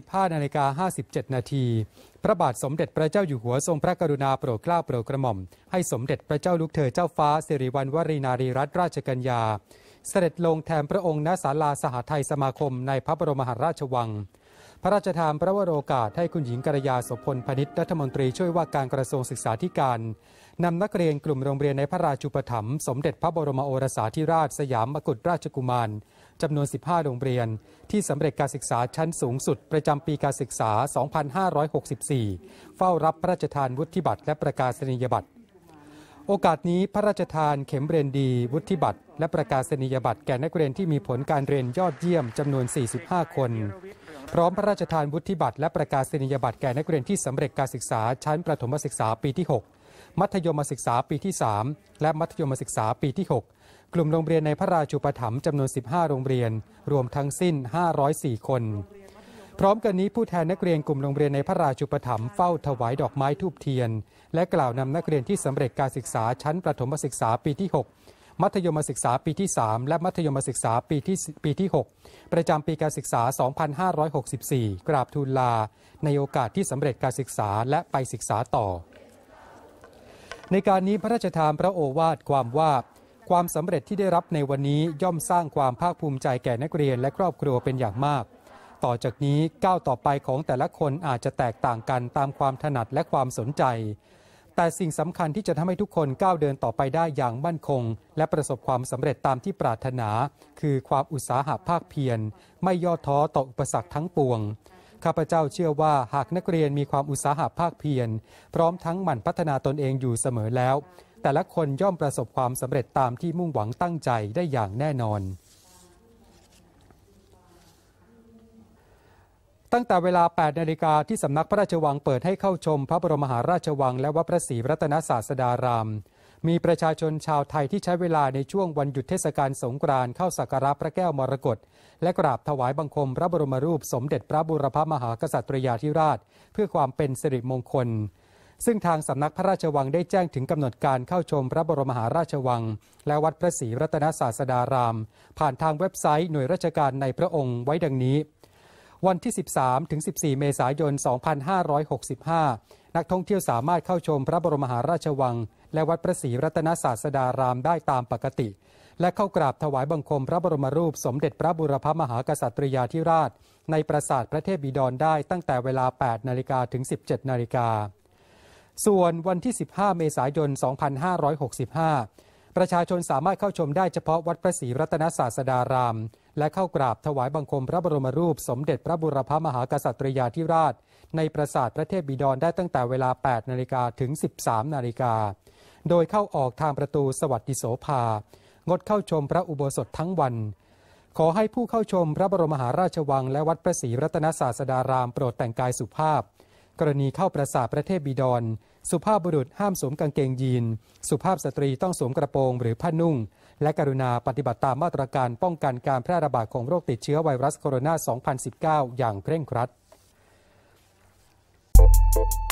15นาฬิกา57นาทีพระบาทสมเด็จพระเจ้าอยู่หัวทรงพระกรุณาโปรดเกล้าโปรดกระหม่อม ให้สมเด็จพระเจ้าลูกเธอเจ้าฟ้าสิริวัณวรีนารีรัตนราชกัญญา เสด็จลงแทนพระองค์ณศาลาสหทัย สมาคมในพระบรมหาราชวังพระราชทานพระวโรกาสให้คุณหญิงกระยาสพลพนิษฐ์รัฐมนตรีช่วยว่าการกระทรวงศึกษาธิการ นำนักเรียนกลุ่มโรงเรียนในพระราชูปถัมภ์สมเด็จพระบรมโอรสาธิราชสยามมกุฎราชกุมารจำนวน 15 โรงเรียน ที่สำเร็จการศึกษาชั้นสูงสุดประจำปีการศึกษา 2564 เฝ้ารับพระราชทานวุฒิบัตร และประกาศนียบัตรโอกาสนี้พระราชทานเข็มเรียนดี วุฒิบัตร และประกาศนียบัตรแก่นักเรียนที่มีผลการเรียนยอดเยี่ยมจำนวน 45 คนพร้อมพระราชทานวุฒิบัตรและประกาศนียบัตรแก่นักเรียนที่สำเร็จการศึกษาชั้น ประถมศึกษาปีที่ 6 มัธยมศึกษาปีที่ 3 และมัธยมศึกษาปีที่ 6 กลุ่มโรงเรียนในพระราชูปถัมภ์จำนวน 15 โรงเรียน รวมทั้งสิ้น 504 คน พร้อมกันนี้ผู้แทนนักเรียนกลุ่มโรงเรียนในพระราชูปถัมภ์เฝ้าถวายดอกไม้ทูบเทียน และกล่าวนำนักเรียนที่สำเร็จการศึกษาชั้นประถมศึกษาปีที่ 6มัธยมศึกษาปีที่ 3 และมัธยมศึกษาปีที่ปีที่ 6ประจำปีการศึกษา 2564กราบทูลลาในโอกาสที่สำเร็จการศึกษาและไปศึกษาต่อ ในการนี้พระราชทานพระโอวาทความว่าความสำเร็จที่ได้รับในวันนี้ย่อมสร้างความภาคภูมิใจแก่นักเรียนและครอบครัวเป็นอย่างมาก ต่อจากนี้ก้าวต่อไปของแต่ละคนอาจจะแตกต่างกันตามความถนัดและความสนใจแต่สิ่งสำคัญที่จะทำให้ทุกคนก้าวเดินต่อไปได้อย่างมั่นคง และประสบความสำเร็จตามที่ปรารถนา คือความอุตสาหะภาคเพียรไม่ย่อท้อต่ออุปสรรคทั้งปวงข้าพเจ้าเชื่อว่าหากนักเรียนมีความอุตสาหะภาคเพียรพร้อมทั้งหมั่นพัฒนาตนเองอยู่เสมอแล้ว แต่ละคนย่อมประสบความสำเร็จตามที่มุ่งหวังตั้งใจได้อย่างแน่นอนตั้งแต่เวลา 8 นาฬิกาที่สำนักพระราชวังเปิดให้เข้าชมพระบรมหาราชวังและวัดพระศรีรัตนศาสดาราม มีประชาชนชาวไทยที่ใช้เวลาในช่วงวันหยุดเทศกาลสงกรานต์เข้าสักการะพระแก้วมรกตและกราบถวายบังคมพระบรมรูปสมเด็จพระบุรพมหากษัตริยาธิราช เพื่อความเป็นสิริมงคล ซึ่งทางสำนักพระราชวังได้แจ้งถึงกำหนดการเข้าชมพระบรมหาราชวัง และวัดพระศรีรัตนศาสดารามผ่านทางเว็บไซต์หน่วยราชการในพระองค์ไว้ดังนี้วันที่ 13 ถึง 14 เมษายน 2565 นักท่องเที่ยวสามารถเข้าชมพระบรมหาราชวัง และวัดพระศรีรัตนศาสดารามได้ตามปกติ และเข้ากราบถวายบังคมพระบรมรูปสมเด็จพระบุรพมหากษัตริยาธิราช ในปราสาทพระเทพบิดรได้ตั้งแต่เวลา 8นาฬิกาถึง 17นาฬิกา ส่วนวันที่ 15 เมษายน 2565 ประชาชนสามารถเข้าชมได้เฉพาะวัดพระศรีรัตนศาสดารามและเข้ากราบถวายบังคมพระบรมรูป สมเด็จพระบุรพมหากษัตริยาธิราช ในปราสาทพระเทพบิดรได้ตั้งแต่เวลา 8นาฬิกาถึง 13นาฬิกา โดยเข้าออกทางประตูสวัสดิโสภา งดเข้าชมพระอุโบสถทั้งวัน ขอให้ผู้เข้าชมพระบรมหาราชวัง และวัดพระศรีรัตนศาสดารามโปรดแต่งกายสุภาพ กรณีเข้าปราสาทพระเทพบิดรสุภาพบุรุษห้ามสวมกางเกงยีน สุภาพสตรีต้องสวมกระโปรงหรือผ้านุ่ง และกรุณาปฏิบัติตามมาตรการป้องกันการแพร่ระบาดของโรคติดเชื้อไวรัสโคโรนา2019 อย่างเคร่งครัด